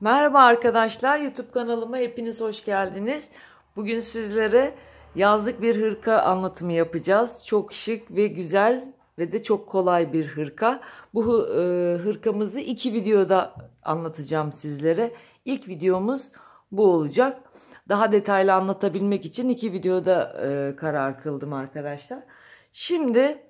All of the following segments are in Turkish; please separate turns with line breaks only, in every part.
Merhaba arkadaşlar, YouTube kanalıma hepiniz hoş geldiniz. Bugün sizlere yazlık bir hırka anlatımı yapacağız. Çok şık ve güzel ve de çok kolay bir hırka. Bu e, hırkamızı iki videoda anlatacağım sizlere. İlk videomuz bu olacak. Daha detaylı anlatabilmek için iki videoda e, karar kıldım arkadaşlar. Şimdi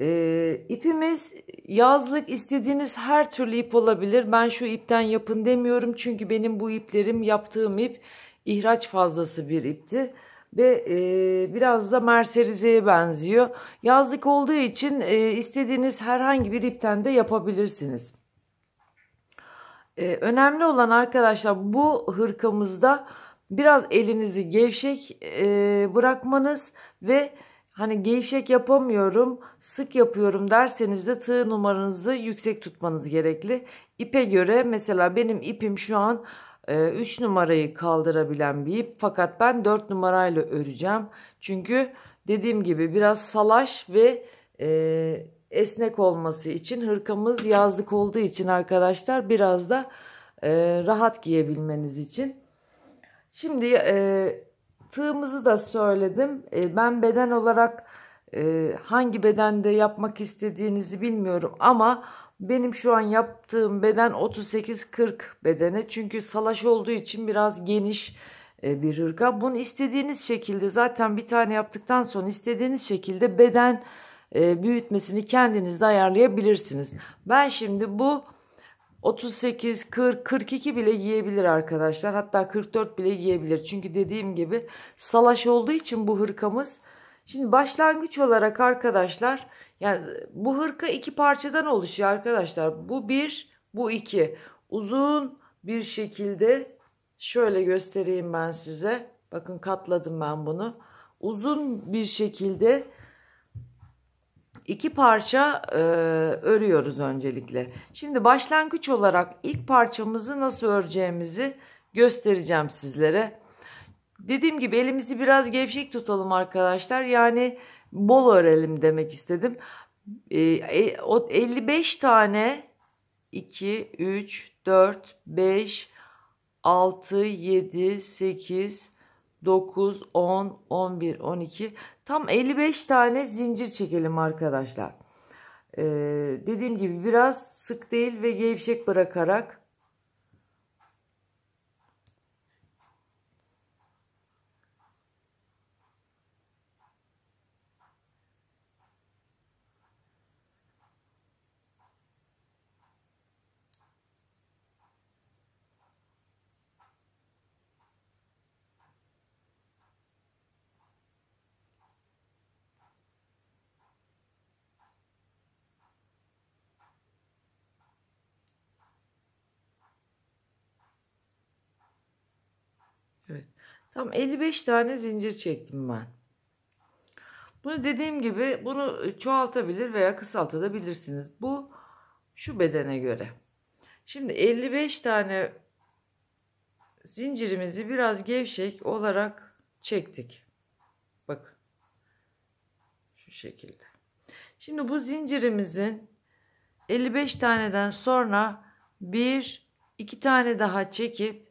e, ipimiz yazlık istediğiniz her türlü ip olabilir. Ben şu ipten yapın demiyorum çünkü benim bu iplerim yaptığım ip ihraç fazlası bir ipti. Ve e, biraz da merserizeye benziyor. Yazlık olduğu için e, istediğiniz herhangi bir ipten de yapabilirsiniz. E, önemli olan arkadaşlar bu hırkamızda biraz elinizi gevşek e, bırakmanız ve hani gevşek yapamıyorum, sık yapıyorum derseniz de tığ numaranızı yüksek tutmanız gerekli. İpe göre mesela benim ipim şu an 3 e, numarayı kaldırabilen bir ip fakat ben 4 numarayla öreceğim. Çünkü dediğim gibi biraz salaş ve e, esnek olması için hırkamız yazlık olduğu için arkadaşlar biraz da e, rahat giyebilmeniz için. Şimdi yaptığımızı da söyledim. E, ben beden olarak e, hangi bedende yapmak istediğinizi bilmiyorum ama benim şu an yaptığım beden 38-40 bedene çünkü salaş olduğu için biraz geniş e, bir hırka. Bunu istediğiniz şekilde zaten bir tane yaptıktan sonra istediğiniz şekilde beden e, büyütmesini kendiniz de ayarlayabilirsiniz. Ben şimdi bu 38, 40, 42 bile giyebilir arkadaşlar. Hatta 44 bile giyebilir. Çünkü dediğim gibi salaş olduğu için bu hırkamız. Şimdi başlangıç olarak arkadaşlar yani bu hırka iki parçadan oluşuyor arkadaşlar. Bu bir, bu iki. Uzun bir şekilde şöyle göstereyim ben size. Bakın katladım ben bunu. Uzun bir şekilde iki parça e, örüyoruz öncelikle. Şimdi başlangıç olarak ilk parçamızı nasıl öreceğimizi göstereceğim sizlere. Dediğim gibi elimizi biraz gevşek tutalım arkadaşlar. Yani bol örelim demek istedim. E, 55 e, tane 2, 3, 4, 5, 6, 7, 8, 9, 10, 11, 12, Tam 55 tane zincir çekelim arkadaşlar. Ee, dediğim gibi biraz sık değil ve gevşek bırakarak Evet. Tam 55 tane zincir çektim ben. Bunu dediğim gibi bunu e, çoğaltabilir veya kısaltabilirsiniz. Bu şu bedene göre. Şimdi 55 tane zincirimizi biraz gevşek olarak çektik. Bak. Şu şekilde. Şimdi bu zincirimizin 55 taneden sonra bir iki tane daha çekip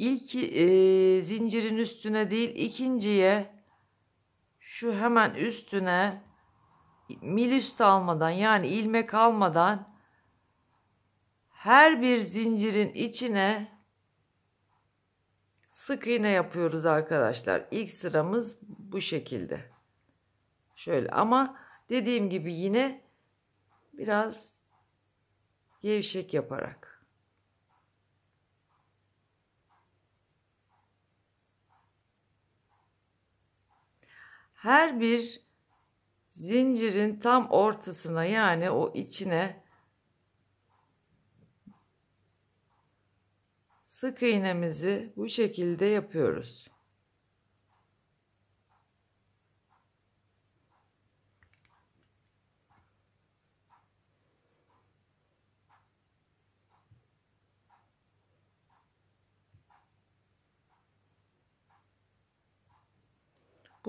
İlk e, zincirin üstüne değil ikinciye şu hemen üstüne mil üstü almadan yani ilmek almadan her bir zincirin içine sık iğne yapıyoruz arkadaşlar. İlk sıramız bu şekilde. Şöyle ama dediğim gibi yine biraz gevşek yaparak. her bir zincirin tam ortasına yani o içine sık iğnemizi bu şekilde yapıyoruz.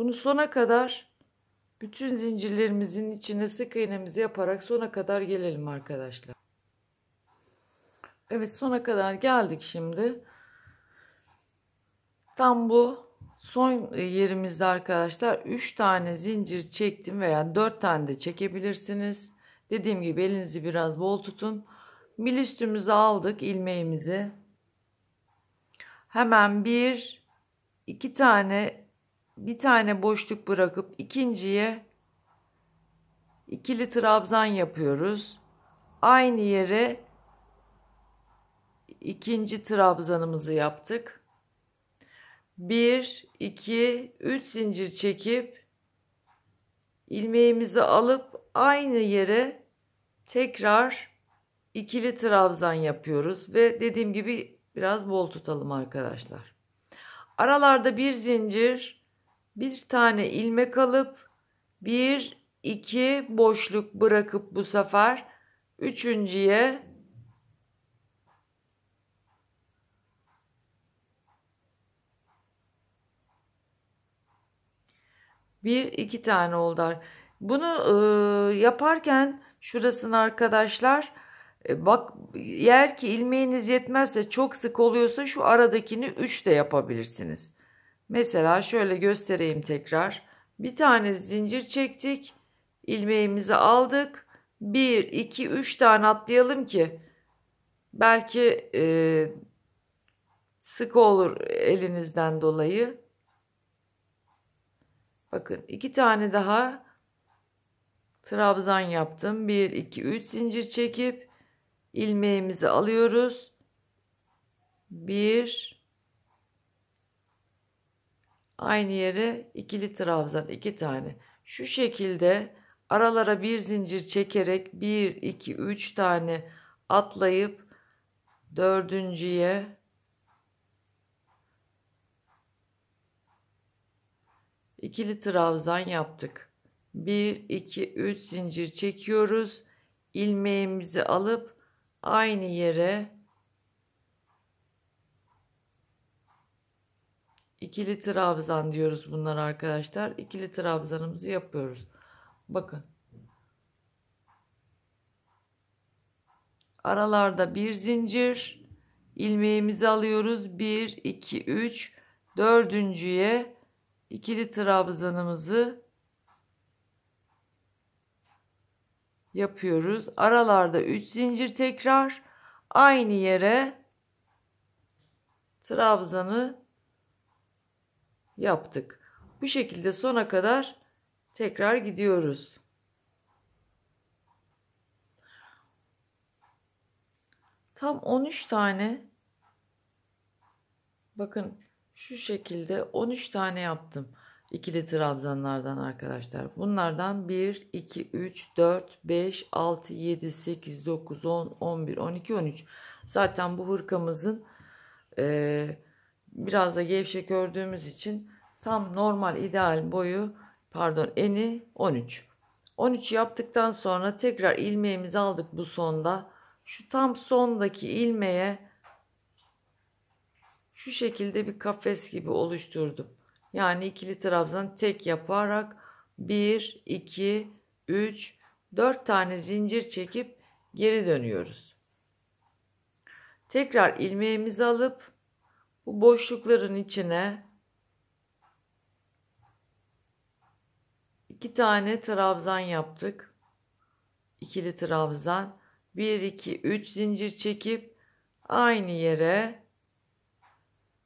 Bunu sona kadar bütün zincirlerimizin içine sık iğnemizi yaparak sona kadar gelelim arkadaşlar. Evet sona kadar geldik şimdi. Tam bu son yerimizde arkadaşlar 3 tane zincir çektim veya 4 tane de çekebilirsiniz. Dediğim gibi elinizi biraz bol tutun. Milistümüzü aldık ilmeğimizi. Hemen bir iki tane bir tane boşluk bırakıp ikinciye ikili trabzan yapıyoruz. Aynı yere ikinci trabzanımızı yaptık. 1 2 3 zincir çekip ilmeğimizi alıp aynı yere tekrar ikili trabzan yapıyoruz ve dediğim gibi biraz bol tutalım arkadaşlar. Aralarda bir zincir bir tane ilmek alıp bir iki boşluk bırakıp bu sefer üçüncüye bir iki tane oldular. Bunu e, yaparken şurasını arkadaşlar e, bak eğer ki ilmeğiniz yetmezse çok sık oluyorsa şu aradakini 3 de yapabilirsiniz. Mesela şöyle göstereyim tekrar. Bir tane zincir çektik. ilmeğimizi aldık. 1, 2, 3 tane atlayalım ki belki e, sıkı olur elinizden dolayı. Bakın iki tane daha trabzan yaptım. 1, 2, 3 zincir çekip ilmeğimizi alıyoruz. 1, Aynı yere ikili trabzan iki tane. Şu şekilde aralara bir zincir çekerek bir iki üç tane atlayıp dördüncüye ikili trabzan yaptık. Bir iki üç zincir çekiyoruz. İlmeğimizi alıp aynı yere ikili trabzan diyoruz bunlar arkadaşlar. İkili trabzanımızı yapıyoruz. Bakın. Aralarda bir zincir. ilmeğimizi alıyoruz. 1, 2, 3, dördüncüye ikili trabzanımızı yapıyoruz. Aralarda 3 zincir tekrar aynı yere trabzanı yaptık. Bu şekilde sona kadar tekrar gidiyoruz. Tam 13 tane bakın şu şekilde 13 tane yaptım. ikili trabzanlardan arkadaşlar. Bunlardan 1, 2, 3, 4, 5, 6, 7, 8, 9, 10, 11, 12, 13. Zaten bu hırkamızın e, biraz da gevşek ördüğümüz için Tam normal ideal boyu pardon eni 13. 13 yaptıktan sonra tekrar ilmeğimizi aldık bu sonda. Şu tam sondaki ilmeğe şu şekilde bir kafes gibi oluşturdum. Yani ikili trabzan tek yaparak 1, 2, 3, 4 tane zincir çekip geri dönüyoruz. Tekrar ilmeğimizi alıp bu boşlukların içine İki tane trabzan yaptık. İkili trabzan. 1 2 3 zincir çekip aynı yere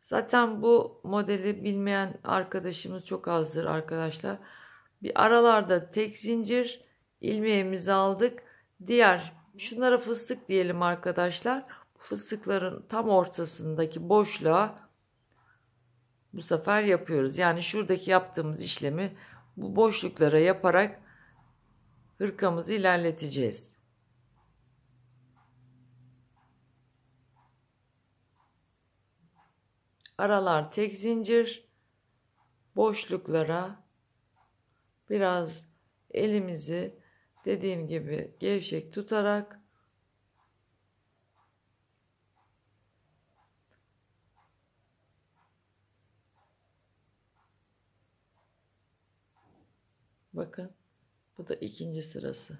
Zaten bu modeli bilmeyen arkadaşımız çok azdır arkadaşlar. Bir aralarda tek zincir ilmeğimizi aldık. Diğer şunlara fıstık diyelim arkadaşlar. Fıstıkların tam ortasındaki boşluğa bu sefer yapıyoruz. Yani şuradaki yaptığımız işlemi bu boşluklara yaparak hırkamızı ilerleteceğiz. Aralar tek zincir. Boşluklara biraz elimizi dediğim gibi gevşek tutarak Bakın bu da ikinci sırası.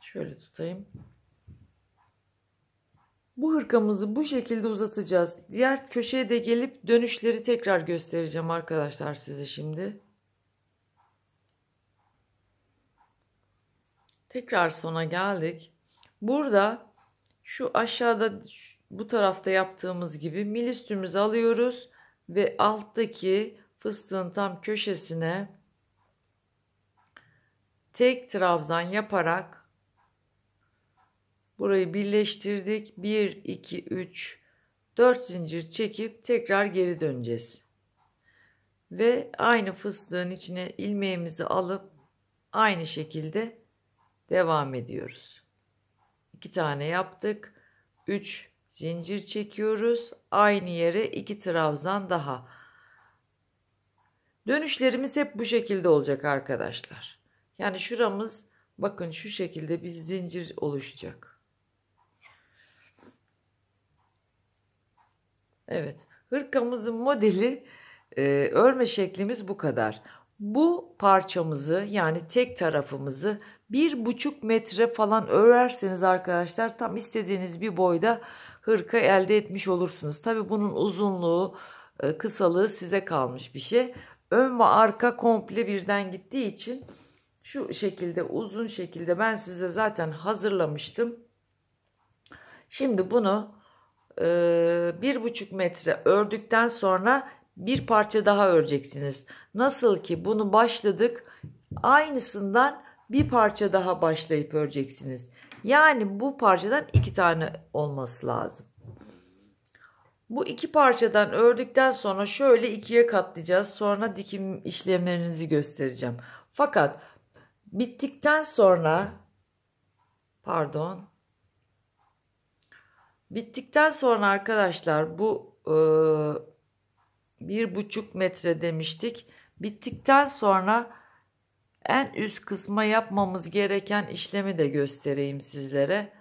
Şöyle tutayım. Bu hırkamızı bu şekilde uzatacağız. Diğer köşeye de gelip dönüşleri tekrar göstereceğim arkadaşlar size şimdi. Tekrar sona geldik. Burada şu aşağıda bu tarafta yaptığımız gibi milistümüzü alıyoruz ve alttaki fıstığın tam köşesine tek trabzan yaparak burayı birleştirdik. 1, 2, 3, 4 zincir çekip tekrar geri döneceğiz. Ve aynı fıstığın içine ilmeğimizi alıp aynı şekilde devam ediyoruz. 2 tane yaptık. 3 zincir çekiyoruz. Aynı yere iki trabzan daha. Dönüşlerimiz hep bu şekilde olacak arkadaşlar. Yani şuramız bakın şu şekilde bir zincir oluşacak. Evet. Hırkamızın modeli e, örme şeklimiz bu kadar. Bu parçamızı yani tek tarafımızı bir buçuk metre falan örerseniz arkadaşlar tam istediğiniz bir boyda hırka elde etmiş olursunuz. Tabi bunun uzunluğu e, kısalığı size kalmış bir şey ön ve arka komple birden gittiği için şu şekilde uzun şekilde ben size zaten hazırlamıştım. Şimdi bunu e, bir buçuk metre ördükten sonra bir parça daha öreceksiniz. Nasıl ki bunu başladık aynısından bir parça daha başlayıp öreceksiniz. Yani bu parçadan iki tane olması lazım. Bu iki parçadan ördükten sonra şöyle ikiye katlayacağız. Sonra dikim işlemlerinizi göstereceğim. Fakat bittikten sonra pardon bittikten sonra arkadaşlar bu e, bir buçuk metre demiştik. Bittikten sonra en üst kısma yapmamız gereken işlemi de göstereyim sizlere.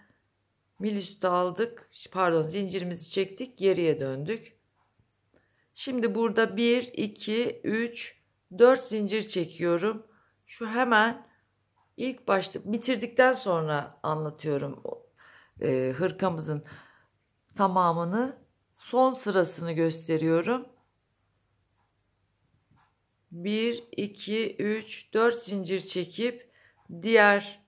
Milisüt'ü aldık. Pardon zincirimizi çektik. Geriye döndük. Şimdi burada 1, 2, 3, 4 zincir çekiyorum. Şu hemen ilk başta bitirdikten sonra anlatıyorum e, hırkamızın tamamını. Son sırasını gösteriyorum. 1, 2, 3, 4 zincir çekip diğer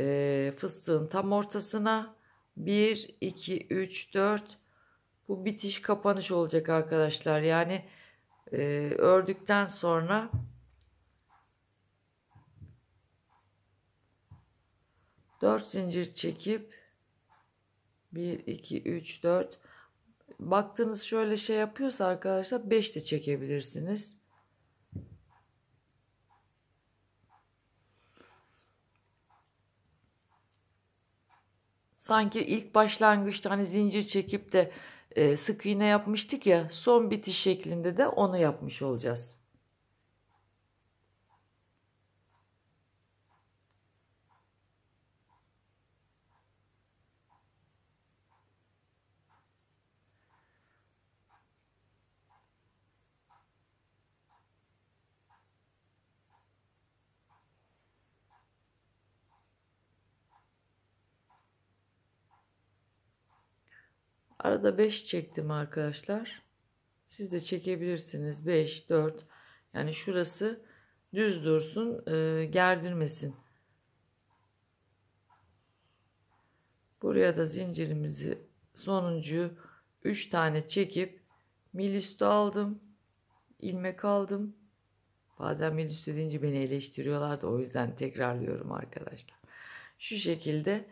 e, fıstığın tam ortasına 1 2 3 4 bu bitiş kapanış olacak arkadaşlar yani e, ördükten sonra dört zincir çekip 1 2 3 4 baktınız şöyle şey yapıyorsa arkadaşlar 5 de çekebilirsiniz sanki ilk başlangıçta hani zincir çekip de e, sık iğne yapmıştık ya son bitiş şeklinde de onu yapmış olacağız. Arada 5 çektim arkadaşlar. Siz de çekebilirsiniz. 5, 4. Yani şurası düz dursun. E, gerdirmesin. Buraya da zincirimizi sonuncu 3 tane çekip milisto aldım. ilmek aldım. Bazen milisto deyince beni eleştiriyorlar da o yüzden tekrarlıyorum arkadaşlar. Şu şekilde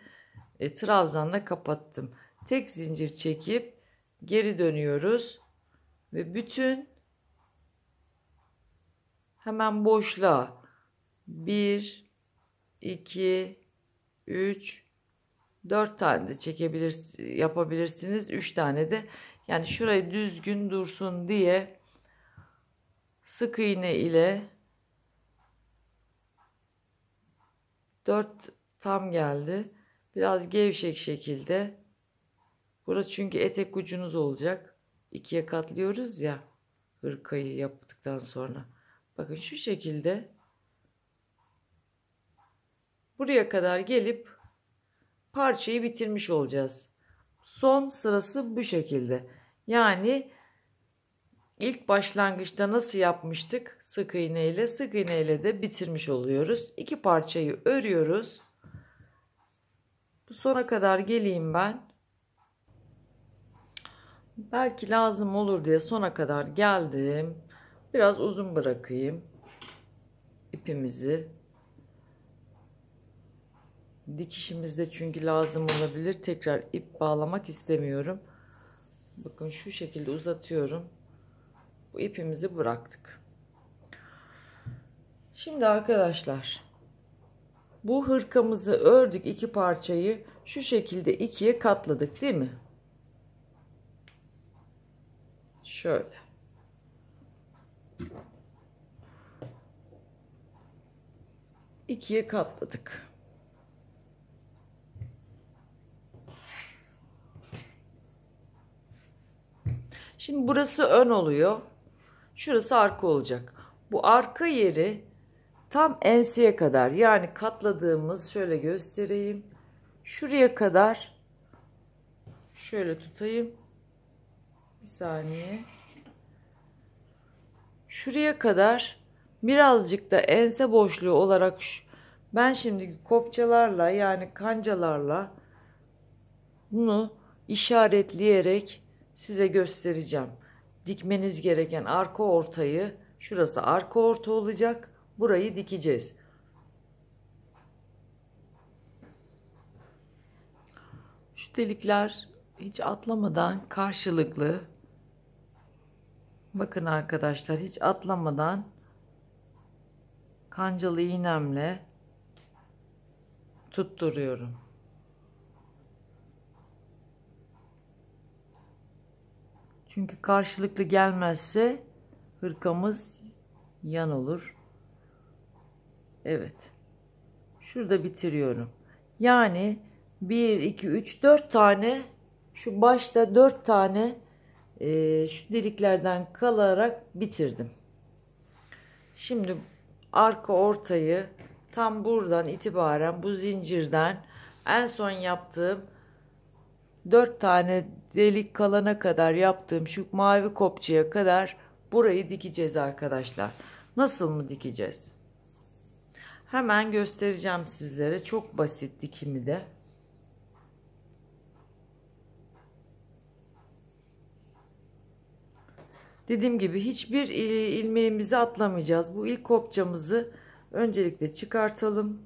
e, trabzanla kapattım tek zincir çekip geri dönüyoruz ve bütün hemen boşla 1 2 3 4 tane de çekebilir yapabilirsiniz 3 tane de yani şurayı düzgün dursun diye sık iğne ile 4 tam geldi biraz gevşek şekilde Burası çünkü etek ucunuz olacak. İkiye katlıyoruz ya hırkayı yaptıktan sonra. Bakın şu şekilde buraya kadar gelip parçayı bitirmiş olacağız. Son sırası bu şekilde. Yani ilk başlangıçta nasıl yapmıştık? Sık iğne ile sık iğne ile de bitirmiş oluyoruz. İki parçayı örüyoruz. Bu sona kadar geleyim ben. Belki lazım olur diye sona kadar geldim. Biraz uzun bırakayım ipimizi. Dikişimizde çünkü lazım olabilir. Tekrar ip bağlamak istemiyorum. Bakın şu şekilde uzatıyorum. Bu ipimizi bıraktık. Şimdi arkadaşlar bu hırkamızı ördük iki parçayı şu şekilde ikiye katladık değil mi? Şöyle. ikiye katladık. Şimdi burası ön oluyor. Şurası arka olacak. Bu arka yeri tam enseye kadar yani katladığımız şöyle göstereyim. Şuraya kadar şöyle tutayım. Bir saniye. Şuraya kadar birazcık da ense boşluğu olarak ben şimdi kopçalarla yani kancalarla bunu işaretleyerek size göstereceğim. Dikmeniz gereken arka ortayı şurası arka orta olacak. Burayı dikeceğiz. Şu delikler hiç atlamadan karşılıklı Bakın arkadaşlar hiç atlamadan kancalı iğnemle tutturuyorum. Çünkü karşılıklı gelmezse hırkamız yan olur. Evet. Şurada bitiriyorum. Yani 1, 2, 3, 4 tane şu başta 4 tane e, şu deliklerden kalarak bitirdim. Şimdi arka ortayı tam buradan itibaren bu zincirden en son yaptığım 4 tane delik kalana kadar yaptığım şu mavi kopçaya kadar burayı dikeceğiz arkadaşlar. Nasıl mı dikeceğiz? Hemen göstereceğim sizlere. Çok basit dikimi de. Dediğim gibi hiçbir ilmeğimizi atlamayacağız. Bu ilk kopçamızı öncelikle çıkartalım.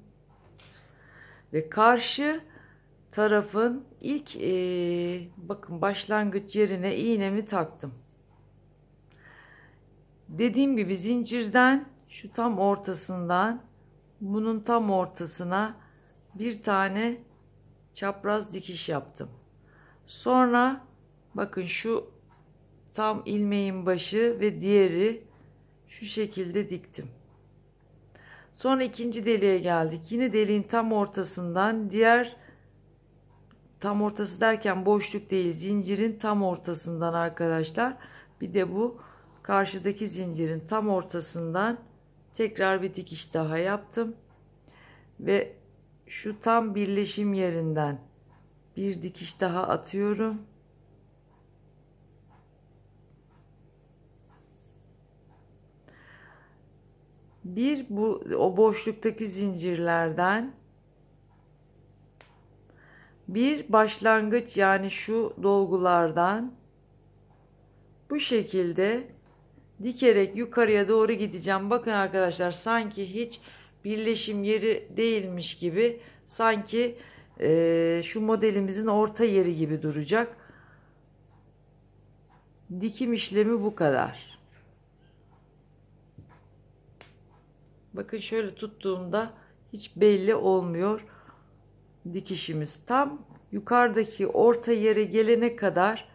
Ve karşı tarafın ilk e, bakın başlangıç yerine iğnemi taktım. Dediğim gibi zincirden şu tam ortasından bunun tam ortasına bir tane çapraz dikiş yaptım. Sonra bakın şu tam ilmeğin başı ve diğeri şu şekilde diktim. Sonra ikinci deliğe geldik. Yine deliğin tam ortasından diğer tam ortası derken boşluk değil zincirin tam ortasından arkadaşlar. Bir de bu karşıdaki zincirin tam ortasından tekrar bir dikiş daha yaptım. Ve şu tam birleşim yerinden bir dikiş daha atıyorum. Bir bu o boşluktaki zincirlerden bir başlangıç yani şu dolgulardan bu şekilde dikerek yukarıya doğru gideceğim. Bakın arkadaşlar sanki hiç birleşim yeri değilmiş gibi sanki e, şu modelimizin orta yeri gibi duracak. Dikim işlemi bu kadar. Bakın şöyle tuttuğumda hiç belli olmuyor dikişimiz. Tam yukarıdaki orta yere gelene kadar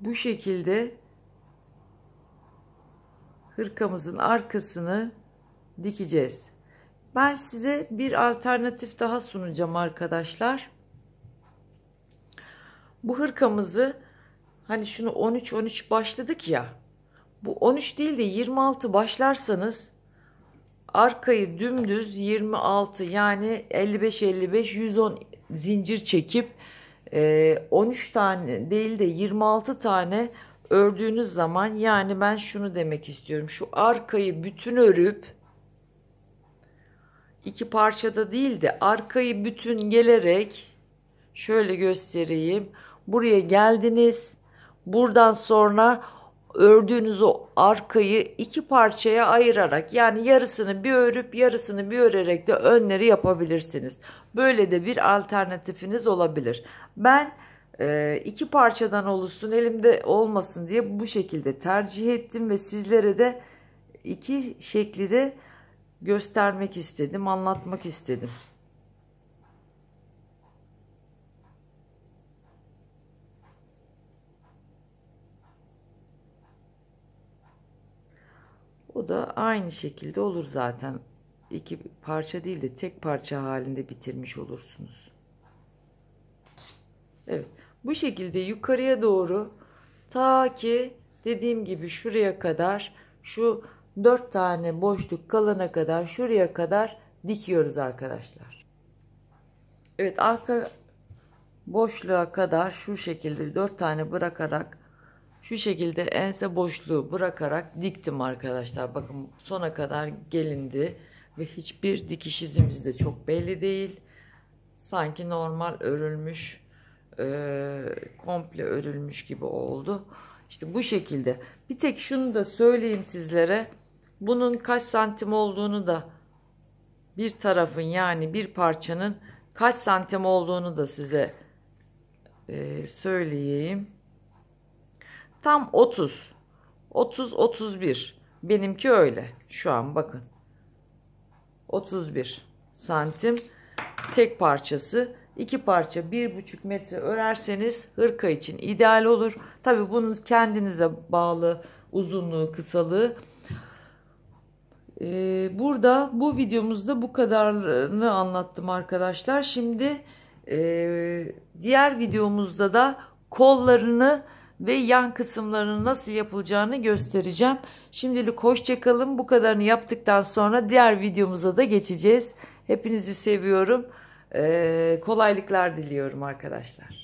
bu şekilde hırkamızın arkasını dikeceğiz. Ben size bir alternatif daha sunacağım arkadaşlar. Bu hırkamızı hani şunu 13-13 başladık ya. Bu 13 değil de 26 başlarsanız arkayı dümdüz 26 yani 55-55 110 zincir çekip 13 e, tane değil de 26 tane ördüğünüz zaman yani ben şunu demek istiyorum. Şu arkayı bütün örüp iki parçada değil de arkayı bütün gelerek şöyle göstereyim. Buraya geldiniz. Buradan sonra ördüğünüz o arkayı iki parçaya ayırarak yani yarısını bir örüp yarısını bir örerek de önleri yapabilirsiniz. Böyle de bir alternatifiniz olabilir. Ben e, iki parçadan oluşsun elimde olmasın diye bu şekilde tercih ettim ve sizlere de iki şekli de göstermek istedim anlatmak istedim. O da aynı şekilde olur zaten. İki parça değil de tek parça halinde bitirmiş olursunuz. Evet. Bu şekilde yukarıya doğru ta ki dediğim gibi şuraya kadar şu dört tane boşluk kalana kadar şuraya kadar dikiyoruz arkadaşlar. Evet arka boşluğa kadar şu şekilde dört tane bırakarak şu şekilde ense boşluğu bırakarak diktim arkadaşlar. Bakın sona kadar gelindi ve hiçbir dikiş izimiz de çok belli değil. Sanki normal örülmüş, e, komple örülmüş gibi oldu. İşte bu şekilde. Bir tek şunu da söyleyeyim sizlere. Bunun kaç santim olduğunu da bir tarafın yani bir parçanın kaç santim olduğunu da size e, söyleyeyim. Tam 30. 30 31. Benimki öyle. Şu an bakın. 31 santim tek parçası İki parça bir buçuk metre örerseniz hırka için ideal olur. Tabi bunun kendinize bağlı uzunluğu kısalığı. Ee, burada bu videomuzda bu kadarını anlattım arkadaşlar. Şimdi e, diğer videomuzda da kollarını ve yan kısımlarının nasıl yapılacağını göstereceğim. Şimdilik hoşçakalın. Bu kadarını yaptıktan sonra diğer videomuza da geçeceğiz. Hepinizi seviyorum. Ee, kolaylıklar diliyorum arkadaşlar.